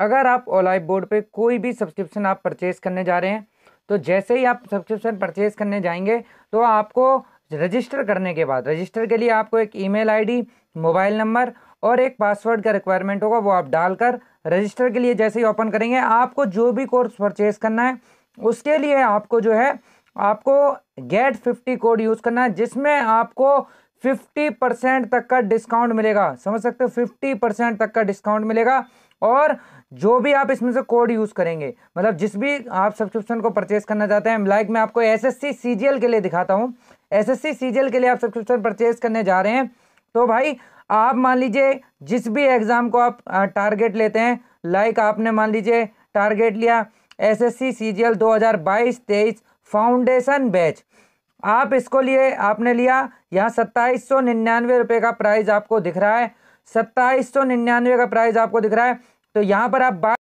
अगर आप ओलाइव बोर्ड पे कोई भी सब्सक्रिप्शन आप परचेज़ करने जा रहे हैं तो जैसे ही आप सब्सक्रिप्शन परचेज़ करने जाएंगे तो आपको रजिस्टर करने के बाद रजिस्टर के लिए आपको एक ईमेल आईडी मोबाइल नंबर और एक पासवर्ड का रिक्वायरमेंट होगा वो आप डालकर रजिस्टर के लिए जैसे ही ओपन करेंगे आपको जो भी कोर्स परचेज करना है उसके लिए आपको जो है आपको गेट फिफ्टी कोड यूज़ करना है जिसमें आपको फिफ्टी परसेंट तक का डिस्काउंट मिलेगा समझ सकते हो फिफ्टी परसेंट तक का डिस्काउंट मिलेगा और जो भी आप इसमें से कोड यूज़ करेंगे मतलब जिस भी आप सब्सक्रिप्शन को परचेस करना चाहते हैं लाइक मैं आपको एस एस के लिए दिखाता हूँ एस एस के लिए आप सब्सक्रिप्शन परचेज करने जा रहे हैं तो भाई आप मान लीजिए जिस भी एग्ज़ाम को आप टारगेट लेते हैं लाइक आपने मान लीजिए टारगेट लिया S S C C G L दो हज़ार बाईस तेईस फाउंडेशन बैच आप इसको लिए आपने लिया यहाँ सत्ताईस सौ निन्यानवे रुपये का प्राइस आपको दिख रहा है सत्ताईस सौ निन्यानवे का प्राइस आपको दिख रहा है तो यहाँ पर आप